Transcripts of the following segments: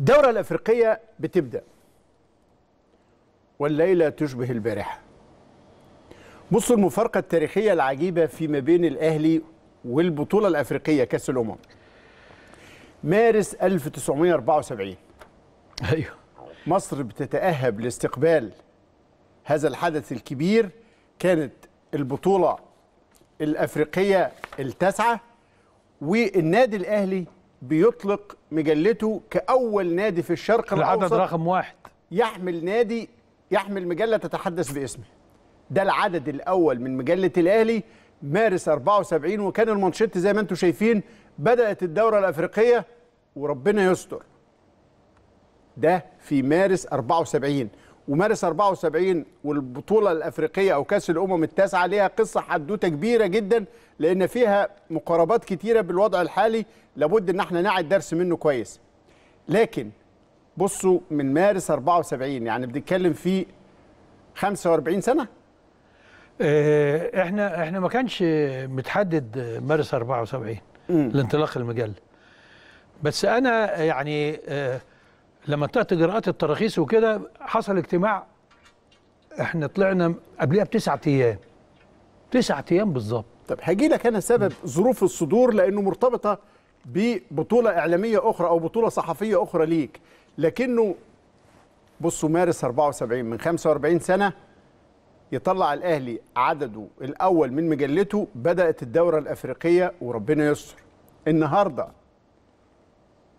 الدورة الأفريقية بتبدأ والليلة تشبه البارحة بصوا المفارقة التاريخية العجيبة فيما بين الأهلي والبطولة الأفريقية كأس الأمم مارس 1974 أيوه مصر بتتأهب لاستقبال هذا الحدث الكبير كانت البطولة الأفريقية التاسعة والنادي الأهلي بيطلق مجلته كأول نادي في الشرق العدد الأوسط العدد رقم واحد يحمل نادي يحمل مجلة تتحدث باسمه ده العدد الأول من مجلة الأهلي مارس 74 وكان المانشيت زي ما انتم شايفين بدأت الدورة الأفريقية وربنا يستر ده في مارس 74 ومارس 74 والبطوله الافريقيه او كاس الامم التاسعه ليها قصه حدوته كبيره جدا لان فيها مقاربات كتيره بالوضع الحالي لابد ان احنا نعد درس منه كويس لكن بصوا من مارس 74 يعني بنتكلم في 45 سنه آه، احنا احنا ما كانش متحدد مارس 74 لانطلاق المجله بس انا يعني اه لما طلعت اجراءات التراخيص وكده حصل اجتماع احنا طلعنا قبلها بتسعة ايام تسعة ايام بالظبط طب هجي لك انا سبب ظروف الصدور لانه مرتبطه ببطوله اعلاميه اخرى او بطوله صحفيه اخرى ليك لكنه بصوا مارس 74 من 45 سنه يطلع الاهلي عدده الاول من مجلته بدات الدوره الافريقيه وربنا يستر النهارده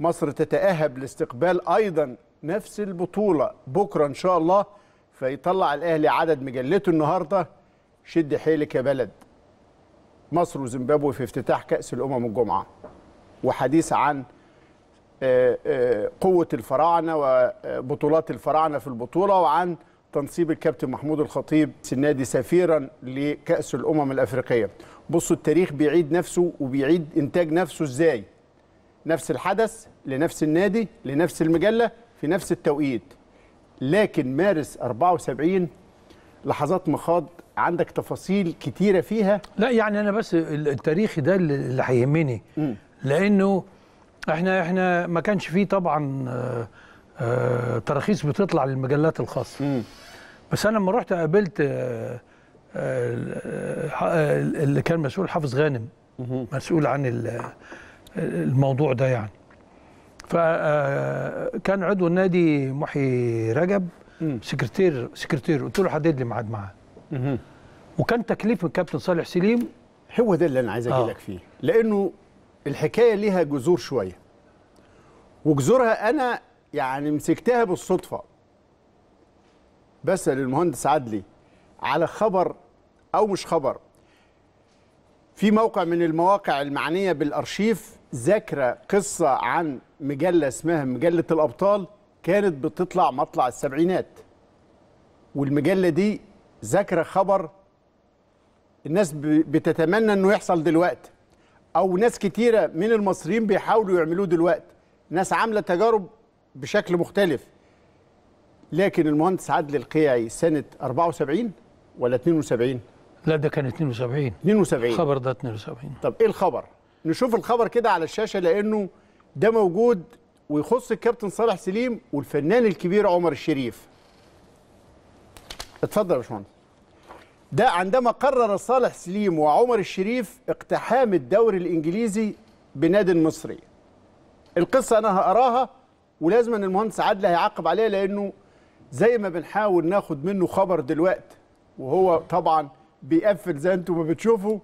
مصر تتأهب لاستقبال أيضا نفس البطولة بكرة إن شاء الله فيطلع الأهلي عدد مجلته النهاردة شد حيلك يا بلد مصر وزيمبابوي في افتتاح كأس الأمم الجمعة وحديث عن آه، آه، قوة الفراعنة وبطولات الفراعنة في البطولة وعن تنصيب الكابتن محمود الخطيب النادي سفيرا لكأس الأمم الأفريقية بصوا التاريخ بيعيد نفسه وبيعيد إنتاج نفسه إزاي نفس الحدث لنفس النادي لنفس المجلة في نفس التوقيت لكن مارس 74 لحظات مخاض عندك تفاصيل كتيرة فيها لا يعني أنا بس التاريخ ده اللي هيهمني لأنه احنا احنا ما كانش فيه طبعا آه، آه، تراخيص بتطلع للمجلات الخاصة م. بس أنا لما رحت قابلت آه، اللي كان مسؤول حافظ غانم مسؤول عن الموضوع ده يعني فكان آه، عضو النادي محي رجب سكرتير سكرتير قلت له حدد لي ميعاد معاه وكان تكليف من كابتن صالح سليم هو ده اللي انا عايز اجي آه. لك فيه لانه الحكايه ليها جذور شويه وجذورها انا يعني مسكتها بالصدفه بسال المهندس عدلي على خبر او مش خبر في موقع من المواقع المعنيه بالارشيف ذاكره قصه عن مجله اسمها مجله الابطال كانت بتطلع مطلع السبعينات والمجله دي ذاكره خبر الناس بتتمنى انه يحصل دلوقتي او ناس كتيره من المصريين بيحاولوا يعملوه دلوقتي ناس عامله تجارب بشكل مختلف لكن المهندس عادل القيعي سنه 74 ولا 72 لا ده كان 72 72 الخبر ده 72 طب ايه الخبر نشوف الخبر كده على الشاشه لانه ده موجود ويخص الكابتن صالح سليم والفنان الكبير عمر الشريف اتفضل يا باشمهندس ده عندما قرر صالح سليم وعمر الشريف اقتحام الدوري الانجليزي بنادي المصري. القصه انا هقراها ولازم ان المهندس عادل هيعاقب عليها لانه زي ما بنحاول ناخد منه خبر دلوقتي وهو طبعا بيقفل زي انتم ما بتشوفوا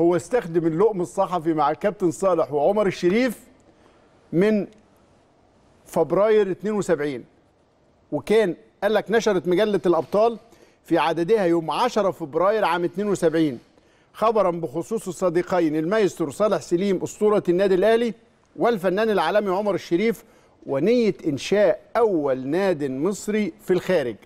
هو استخدم اللقم الصحفي مع الكابتن صالح وعمر الشريف من فبراير 72 وكان قال لك نشرت مجله الابطال في عددها يوم 10 فبراير عام 72 خبرا بخصوص الصديقين المايستر صالح سليم اسطوره النادي الاهلي والفنان العالمي عمر الشريف ونيه انشاء اول ناد مصري في الخارج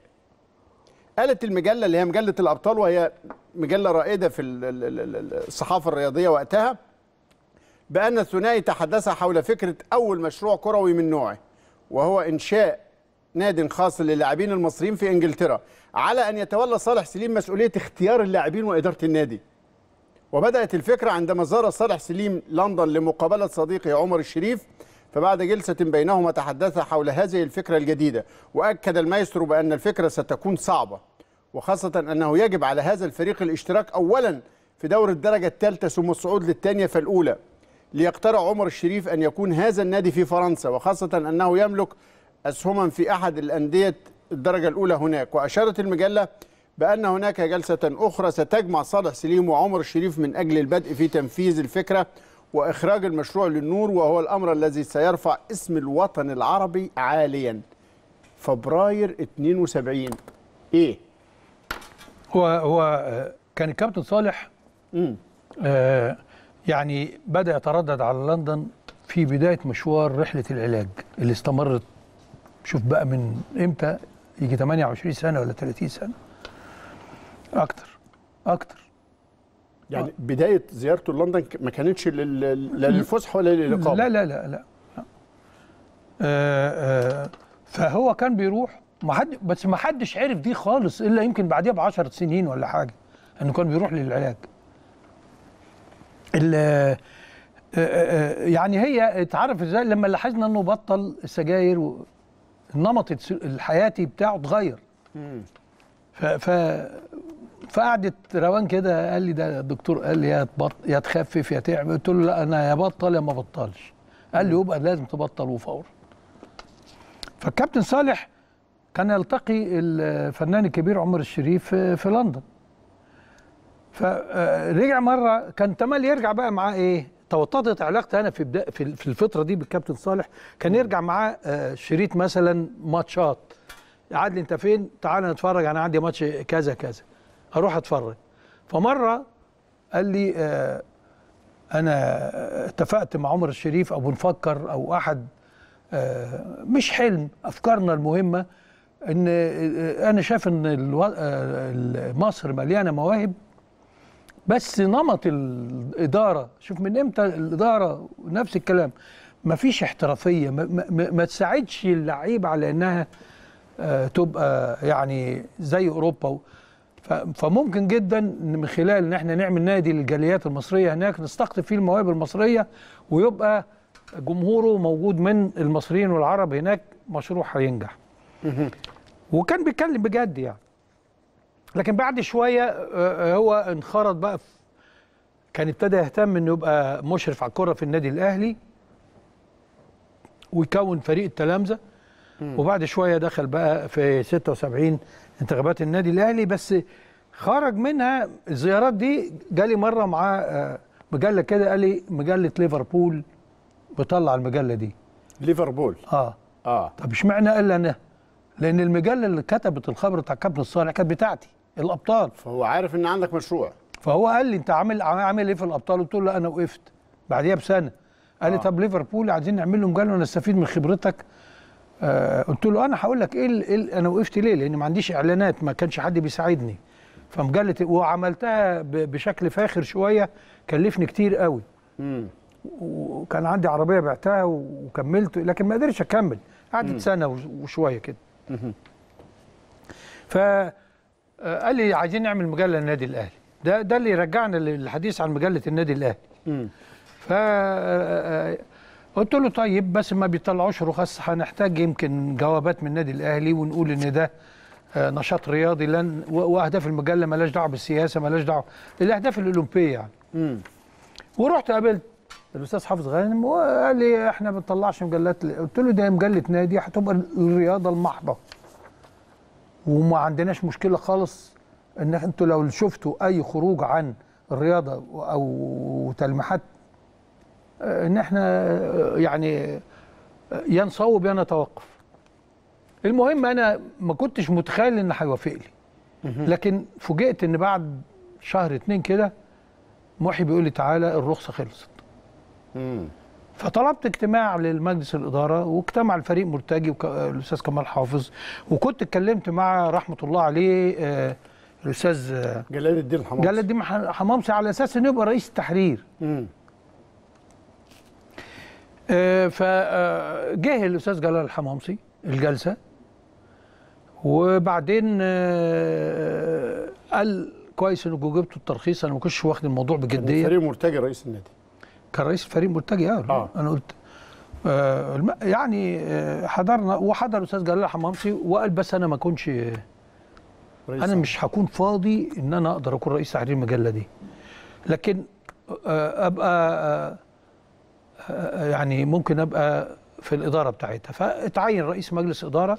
قالت المجله اللي هي مجله الابطال وهي مجله رائده في الصحافه الرياضيه وقتها بان الثنائي تحدث حول فكره اول مشروع كروي من نوعه وهو انشاء نادي خاص للاعبين المصريين في انجلترا على ان يتولى صالح سليم مسؤوليه اختيار اللاعبين واداره النادي وبدات الفكره عندما زار صالح سليم لندن لمقابله صديقه عمر الشريف فبعد جلسة بينهما تحدثا حول هذه الفكرة الجديدة وأكد المايسترو بأن الفكرة ستكون صعبة وخاصة أنه يجب على هذا الفريق الاشتراك أولا في دور الدرجة الثالثة ثم الصعود للثانية فالأولى ليقترع عمر الشريف أن يكون هذا النادي في فرنسا وخاصة أنه يملك أسهما في أحد الأندية الدرجة الأولى هناك وأشارت المجلة بأن هناك جلسة أخرى ستجمع صالح سليم وعمر الشريف من أجل البدء في تنفيذ الفكرة وإخراج المشروع للنور وهو الأمر الذي سيرفع اسم الوطن العربي عاليا فبراير 72 إيه؟ هو هو آه، كان الكابتن صالح آه يعني بدأ يتردد على لندن في بداية مشوار رحلة العلاج اللي استمرت شوف بقى من إمتى يجي 28 سنة ولا 30 سنة أكتر أكتر يعني آه. بدايه زيارته لندن ما كانتش للفسح ولا للاقامه لا لا لا لا آآ آآ آه، آه، فهو كان بيروح ما حد بس ما حدش عرف دي خالص الا يمكن بعديها ب 10 سنين ولا حاجه انه كان بيروح للعلاج ال يعني هي اتعرف ازاي لما لاحظنا انه بطل السجاير والنمط الحياتي بتاعه اتغير ف فقعدت روان كده قال لي ده الدكتور قال لي يا تبط... يا تخفف يا تعمل قلت له لا انا يا بطل يا ما بطلش قال لي يبقى لازم تبطل وفور فالكابتن صالح كان يلتقي الفنان الكبير عمر الشريف في لندن فرجع آه، مره كان تمال يرجع بقى معاه ايه توطدت علاقتي انا في بدا في الفتره دي بالكابتن صالح كان يرجع معاه آه، شريط مثلا ماتشات عادل انت فين تعال نتفرج انا عندي ماتش كذا كذا اروح اتفرج فمره قال لي آه انا اتفقت مع عمر الشريف او بنفكر او احد آه مش حلم افكارنا المهمه ان آه, آه، انا شايف ان آه مصر مليانه مواهب بس نمط الاداره شوف من امتى الاداره نفس الكلام ما فيش احترافيه ما, ما, ما تساعدش اللعيبه على انها آه، تبقى يعني زي اوروبا فممكن جدا من خلال ان احنا نعمل نادي للجاليات المصريه هناك نستقطب فيه المواهب المصريه ويبقى جمهوره موجود من المصريين والعرب هناك مشروع هينجح. وكان بيتكلم بجد يعني. لكن بعد شويه آه، آه، هو انخرط بقى في كان ابتدى يهتم انه يبقى مشرف على الكره في النادي الاهلي ويكون فريق التلامذه وبعد شويه دخل بقى في 76 انتخابات النادي الاهلي بس خرج منها الزيارات دي جالي مره معاه مجله كده قال لي مجله ليفربول بطلع المجله دي ليفربول اه اه طب اشمعنى قال انا لان المجله اللي كتبت الخبر بتاع كابتن الصالح كانت بتاعتي الابطال فهو عارف ان عندك مشروع فهو قال لي انت عامل عامل ايه في الابطال قلت له انا وقفت بعديها بسنه قال لي آه. طب ليفربول عايزين نعمل له مجله ونستفيد من خبرتك آه قلت له انا هقول لك ايه, إيه انا وقفت ليه لان ما عنديش اعلانات ما كانش حد بيساعدني فمجله وعملتها بشكل فاخر شويه كلفني كتير قوي مم. وكان عندي عربيه بعتها وكملت لكن ما قدرتش اكمل قعدت سنه وشويه كده ف آه، قال لي عايزين نعمل مجله للنادي الاهلي ده ده اللي رجعنا للحديث عن مجله النادي الاهلي ف آه، آه، قلت له طيب بس ما بيطلعوش رخص هنحتاج يمكن جوابات من النادي الاهلي ونقول ان ده آه، نشاط رياضي لن واهداف المجله مالهاش دعوه بالسياسه مالهاش دعوه الاهداف الاولمبيه يعني امم ورحت قابلت الاستاذ حافظ غانم وقال لي احنا ما بنطلعش مجلات قلت له ده مجله نادي هتبقى الرياضه المحضه وما عندناش مشكله خالص ان انتوا لو شفتوا اي خروج عن الرياضه او تلميحات ان آه، احنا آه، يعني آه، يا نصوب يا نتوقف المهم انا ما كنتش متخيل ان هيوافق لي لكن فوجئت ان بعد شهر اتنين كده محي بيقول لي تعالى الرخصه خلصت فطلبت اجتماع للمجلس الاداره واجتمع الفريق مرتجي والاستاذ كمال حافظ وكنت اتكلمت مع رحمه الله عليه الاستاذ جلال الدين حمامسي جلال الدين حمامسي على اساس انه يبقى رئيس التحرير مم. آه، فجه الاستاذ جلال الحمامصي الجلسه وبعدين آه، قال كويس انكم جبتوا الترخيص انا ما كنتش واخد الموضوع بجديه كان الفريق مرتجي رئيس النادي كان رئيس الفريق مرتجي آه. اه انا قلت آه يعني آه حضرنا وحضر الاستاذ جلال الحمامصي وقال بس انا ما كنتش انا مش هكون فاضي ان انا اقدر اكون رئيس تحرير المجله دي لكن آه ابقى يعني ممكن ابقى في الاداره بتاعتها فاتعين رئيس مجلس اداره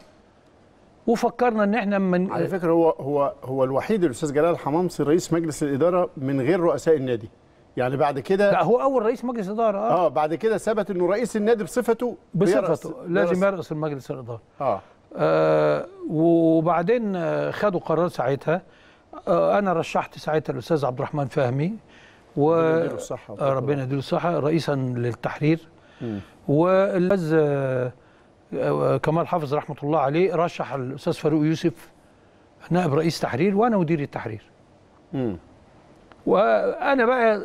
وفكرنا ان احنا من على فكره هو هو هو الوحيد الاستاذ جلال حمامصي رئيس مجلس الاداره من غير رؤساء النادي يعني بعد كده لا هو اول رئيس مجلس اداره اه, آه بعد كده ثبت انه رئيس النادي بصفته بصفته لازم يرأس المجلس الاداره اه, آه وبعدين خدوا قرار ساعتها آه انا رشحت ساعتها الاستاذ عبد الرحمن فهمي و ربنا يديله الصحة رئيسا للتحرير والاستاذ آه، كمال حافظ رحمة الله عليه رشح الأستاذ فاروق يوسف نائب رئيس تحرير وأنا مدير التحرير وأنا بقى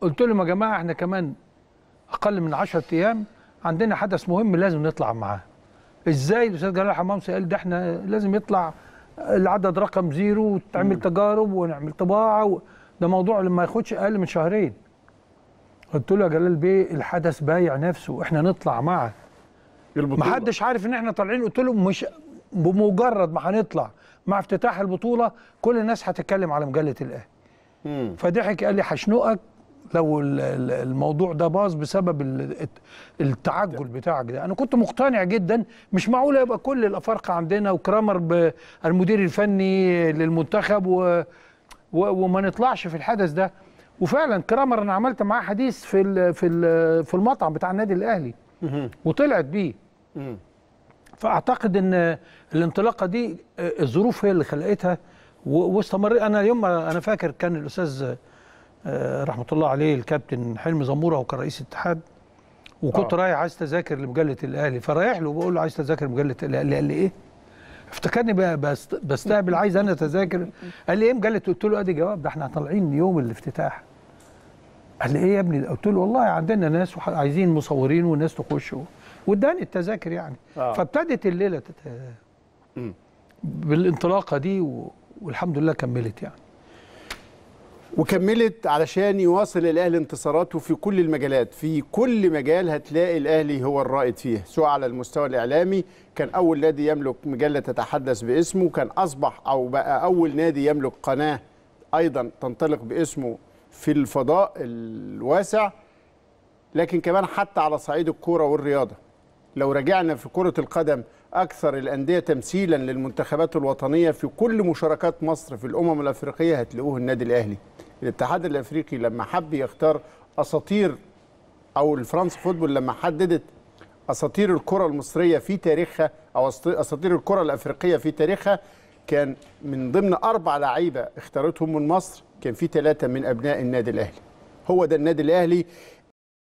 قلت لهم يا جماعة احنا كمان أقل من 10 أيام عندنا حدث مهم لازم نطلع معاه ازاي الاستاذ جلال حمام قال ده احنا لازم يطلع العدد رقم زيرو وتعمل تجارب ونعمل طباعه و... ده موضوع لما ياخدش اقل من شهرين قلت له يا جلال بيه الحدث بايع نفسه احنا نطلع معه ما حدش عارف ان احنا طالعين قلت له مش بمجرد ما هنطلع مع افتتاح البطوله كل الناس هتتكلم على مجله الاهلي فضحك قال لي هشنقك لو الموضوع ده باظ بسبب التعجل بتاعك ده انا كنت مقتنع جدا مش معقول يبقى كل الافارقه عندنا وكرامر المدير الفني للمنتخب و وما نطلعش في الحدث ده وفعلا كرامر انا عملت معاه حديث في الـ في الـ في المطعم بتاع النادي الاهلي وطلعت بيه فاعتقد ان الانطلاقه دي آه، الظروف هي اللي خلقتها واستمر انا يوم انا فاكر كان الاستاذ آه، رحمه الله عليه الكابتن حلمي زموره هو رئيس الاتحاد وكنت آه. رايح عايز تذاكر لمجله الاهلي فرايح له بقول له عايز تذاكر مجله الاهلي قال لي ايه؟ افتكرني بستقبل عايز انا تذاكر قال لي ايه مجلد قلت له ادي جواب ده احنا طالعين يوم الافتتاح قال لي ايه يا ابني قلت له والله عندنا ناس عايزين مصورين وناس تخش واداني التذاكر يعني آه. فابتدت الليله تت... بالانطلاقه دي والحمد لله كملت يعني وكملت علشان يواصل الاهلي انتصاراته في كل المجالات في كل مجال هتلاقي الاهلي هو الرائد فيه سواء على المستوى الاعلامي كان اول نادي يملك مجله تتحدث باسمه كان اصبح او بقى اول نادي يملك قناه ايضا تنطلق باسمه في الفضاء الواسع لكن كمان حتى على صعيد الكوره والرياضه لو رجعنا في كره القدم اكثر الانديه تمثيلا للمنتخبات الوطنيه في كل مشاركات مصر في الامم الافريقيه هتلاقوه النادي الاهلي الاتحاد الافريقي لما حب يختار اساطير او الفرنس فوتبول لما حددت اساطير الكره المصريه في تاريخها او اساطير الكره الافريقيه في تاريخها كان من ضمن اربع لعيبه اختارتهم من مصر كان في ثلاثه من ابناء النادي الاهلي هو ده النادي الاهلي